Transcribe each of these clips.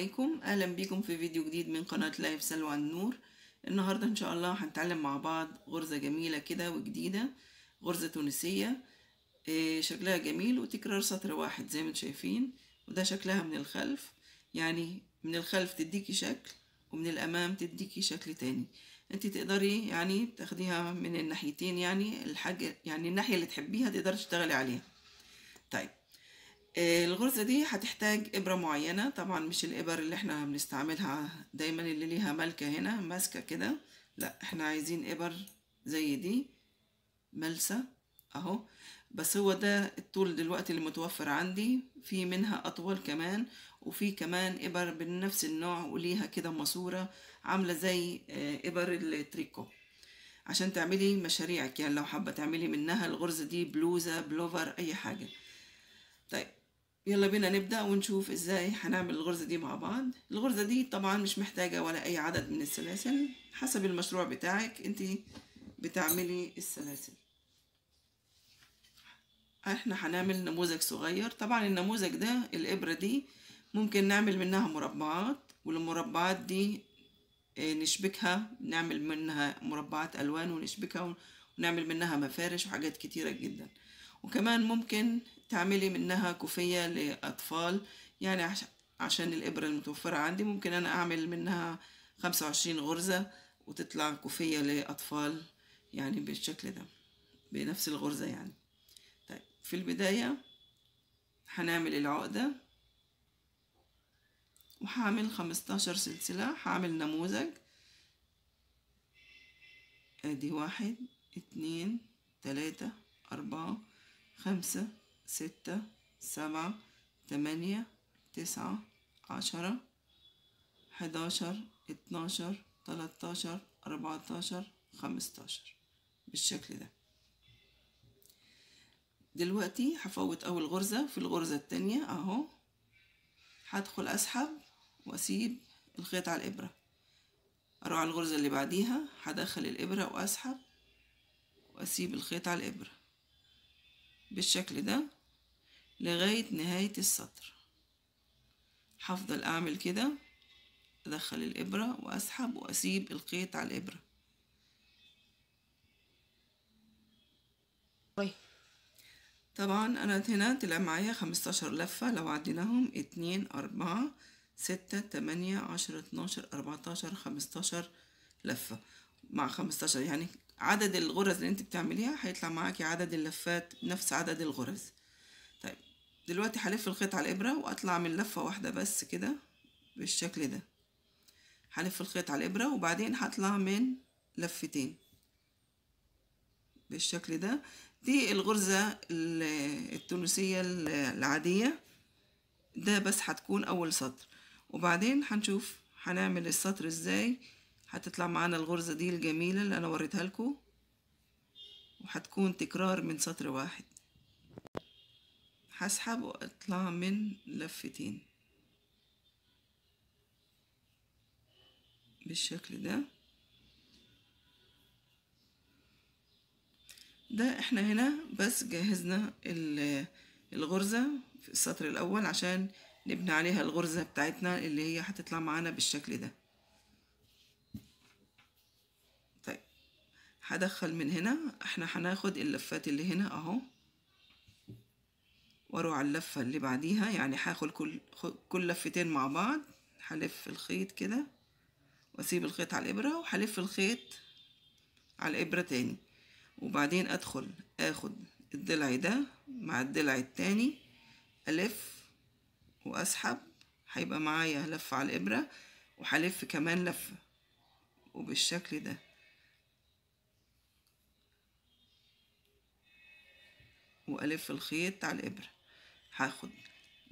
عليكم اهلا بيكم في فيديو جديد من قناة لايف سلوى النور النهاردة ان شاء الله هنتعلم مع بعض غرزة جميلة كده وجديدة غرزة تونسية إيه، شكلها جميل وتكرار سطر واحد زي ما شايفين وده شكلها من الخلف يعني من الخلف تديكي شكل ومن الامام تديكي شكل تاني انت تقدري يعني تاخديها من الناحيتين يعني الحاجة يعني الناحية اللي تحبيها تقدري تشتغلي عليها طيب الغرزة دي هتحتاج إبرة معينة طبعا مش الإبر اللي احنا بنستعملها دايما اللي ليها ملكة هنا ماسكة كده لا احنا عايزين إبر زي دي ملسة أهو بس هو ده الطول دلوقتي اللي متوفر عندي في منها أطول كمان وفي كمان إبر بنفس النوع وليها كده ماسورة عاملة زي آه، إبر التريكو عشان تعملي مشاريعك يعني لو حابة تعملي منها الغرزة دي بلوزة بلوفر أي حاجة طيب يلا بينا نبدأ ونشوف ازاي هنعمل الغرزة دي مع بعض الغرزة دي طبعا مش محتاجة ولا اي عدد من السلاسل حسب المشروع بتاعك انت بتعملي السلاسل احنا هنعمل نموذج صغير طبعا النموذج ده الابرة دي ممكن نعمل منها مربعات والمربعات دي آه، نشبكها نعمل منها مربعات الوان ونشبكها ونعمل منها مفارش وحاجات كتيرة جدا وكمان ممكن تعملي منها كوفية لأطفال يعني عشان الإبرة المتوفرة عندي ممكن أنا أعمل منها خمسة وعشرين غرزة وتطلع كوفية لأطفال يعني بالشكل ده بنفس الغرزة يعني طيب في البداية هنعمل العقدة وهعمل خمستاشر سلسلة هعمل نموذج ادي واحد اتنين تلاتة أربعة خمسة ستة سبعة تمانية تسعة عشرة حداشر اتناشر تلاتاشر اربعتاشر خمستاشر بالشكل ده دلوقتي هفوت اول غرزة في الغرزة التانية اهو هدخل اسحب واسيب الخيط على الابرة اروح على الغرزة اللي بعديها هدخل الابرة واسحب واسيب الخيط على الابرة بالشكل ده لغاية نهاية السطر هفضل أعمل كده أدخل الإبرة وأسحب وأسيب الخيط على الإبرة طيب. طبعا أنا هنا طلع معايا خمستاشر لفة لو عديناهم اتنين أربعة ستة تمانية عشرة اتناشر أربعتاشر خمستاشر لفة مع خمستاشر يعني عدد الغرز اللي انت بتعمليها هيطلع معاكي عدد اللفات نفس عدد الغرز دلوقتي هلف الخيط على الابره واطلع من لفه واحده بس كده بالشكل ده هلف الخيط على الابره وبعدين هطلع من لفتين بالشكل ده دي الغرزه التونسيه العاديه ده بس هتكون اول سطر وبعدين هنشوف هنعمل السطر ازاي هتطلع معانا الغرزه دي الجميله اللي انا وريتها لكم وهتكون تكرار من سطر واحد هسحب واطلع من لفتين بالشكل ده ده احنا هنا بس جهزنا الغرزة في السطر الاول عشان نبني عليها الغرزة بتاعتنا اللي هي هتطلع معانا بالشكل ده طيب هدخل من هنا احنا هناخد اللفات اللي هنا اهو واروح على اللفة اللي بعديها يعني هاخد كل كل لفتين مع بعض هلف الخيط كده واسيب الخيط على الابرة وهلف الخيط على الابرة تاني وبعدين ادخل اخد الضلع ده مع الضلع التاني الف واسحب هيبقى معايا لفة على الابرة وهلف كمان لفة وبالشكل ده وألف الخيط على الإبرة هاخد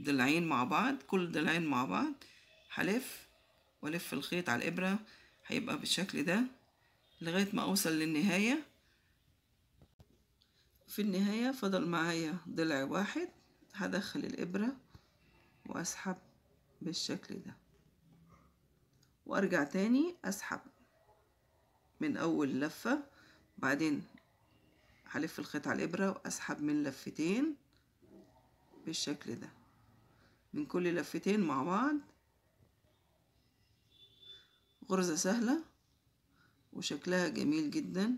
ضلعين مع بعض كل ضلعين مع بعض هلف والف الخيط على الابرة هيبقى بالشكل ده لغاية ما اوصل للنهاية في النهاية فضل معايا ضلع واحد هدخل الابرة واسحب بالشكل ده وارجع تاني اسحب من اول لفة بعدين هلف الخيط على الابرة واسحب من لفتين بالشكل ده من كل لفتين مع بعض غرزة سهلة وشكلها جميل جدا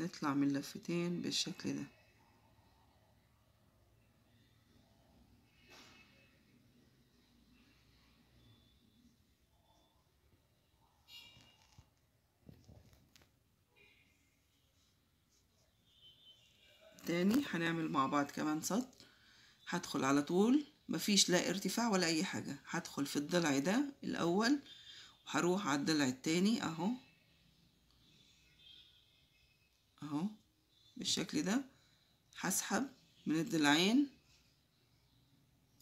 نطلع من لفتين بالشكل ده تاني هنعمل مع بعض كمان سطر هدخل على طول مفيش لا ارتفاع ولا اي حاجة هدخل في الضلع ده الاول وهروح على الضلع التاني اهو اهو بالشكل ده هسحب من الضلعين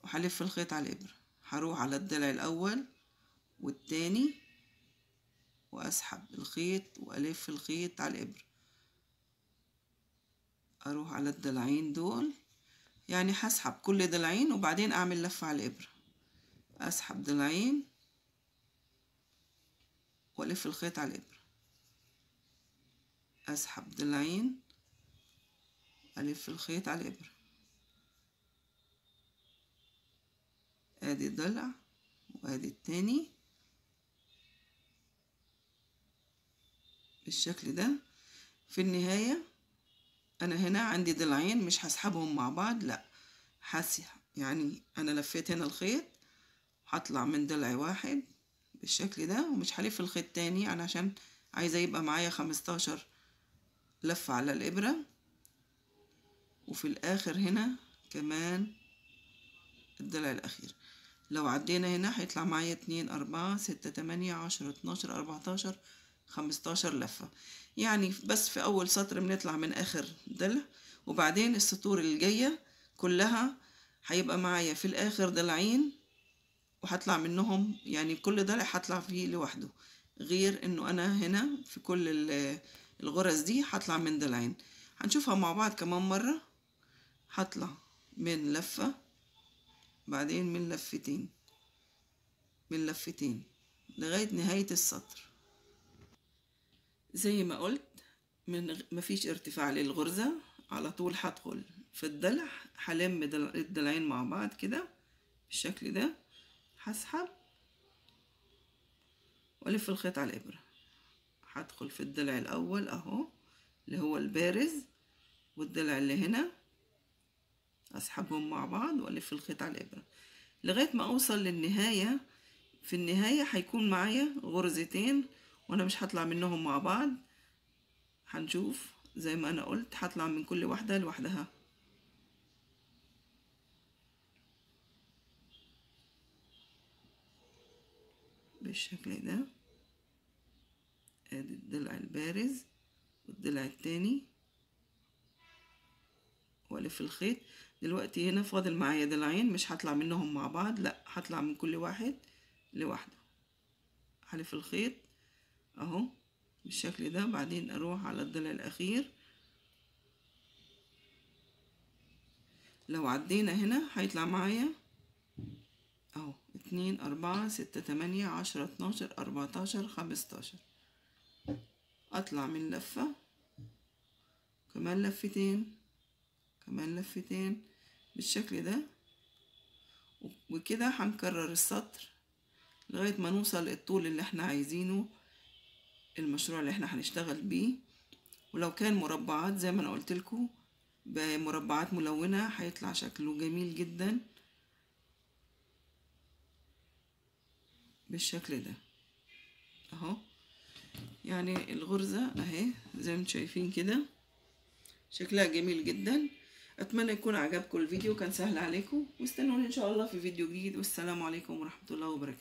وهلف الخيط على الابرة هروح على الضلع الاول والتاني واسحب الخيط والف الخيط على الابرة اروح على الضلعين دول يعني هسحب كل ضلعين وبعدين اعمل لفة على الابرة اسحب ضلعين والف الخيط على الابرة اسحب ضلعين الف الخيط على الابرة ادي ضلع وادي التاني بالشكل ده في النهاية انا هنا عندي ضلعين مش هسحبهم مع بعض لا حس يعني انا لفيت هنا الخيط هطلع من ضلع واحد بالشكل ده ومش هلف الخيط تاني أنا عشان عايزة يبقى معايا خمستاشر لفة على الإبرة وفي الآخر هنا كمان الضلع الأخير لو عدينا هنا هيطلع معايا اتنين أربعة ستة تمانية عشرة اتناشر أربعتاشر 15 لفة يعني بس في أول سطر بنطلع من آخر ضلع وبعدين السطور اللي جاية كلها هيبقى معايا في الآخر ضلعين وهطلع منهم يعني كل ضلع هطلع فيه لوحده غير انه انا هنا في كل الغرز دي هطلع من ضلعين هنشوفها مع بعض كمان مرة هطلع من لفة بعدين من لفتين من لفتين لغاية نهاية السطر زي ما قلت من مفيش ارتفاع للغرزة على طول هدخل في الضلع هلم الضلعين مع بعض كده بالشكل ده هسحب والف الخيط على الابره هدخل في الضلع الاول اهو اللي هو البارز والضلع اللي هنا اسحبهم مع بعض والف الخيط على الابره لغايه ما اوصل للنهايه في النهايه هيكون معايا غرزتين وانا مش هطلع منهم مع بعض هنشوف زي ما انا قلت هطلع من كل واحدة لوحدها بالشكل ده ادي الضلع البارز والضلع التاني والف الخيط دلوقتي هنا فاضل معايا ضلعين مش هطلع منهم مع بعض لا هطلع من كل واحد لوحده هلف الخيط اهو بالشكل ده بعدين اروح على الضلع الاخير لو عدينا هنا هيطلع معايا اهو اتنين اربعة ستة تمانية عشرة اتناشر اربعتاشر خمستاشر اطلع من لفة كمان لفتين كمان لفتين بالشكل ده وكده هنكرر السطر لغاية ما نوصل الطول اللي احنا عايزينه المشروع اللي احنا هنشتغل بيه ولو كان مربعات زي ما انا قلت بمربعات ملونة هيطلع شكله جميل جدا بالشكل ده اهو يعني الغرزة اهي زي ما شايفين كده شكلها جميل جدا اتمنى يكون عجبكم الفيديو كان سهل عليكم واستنوني ان شاء الله في فيديو جديد والسلام عليكم ورحمة الله وبركاته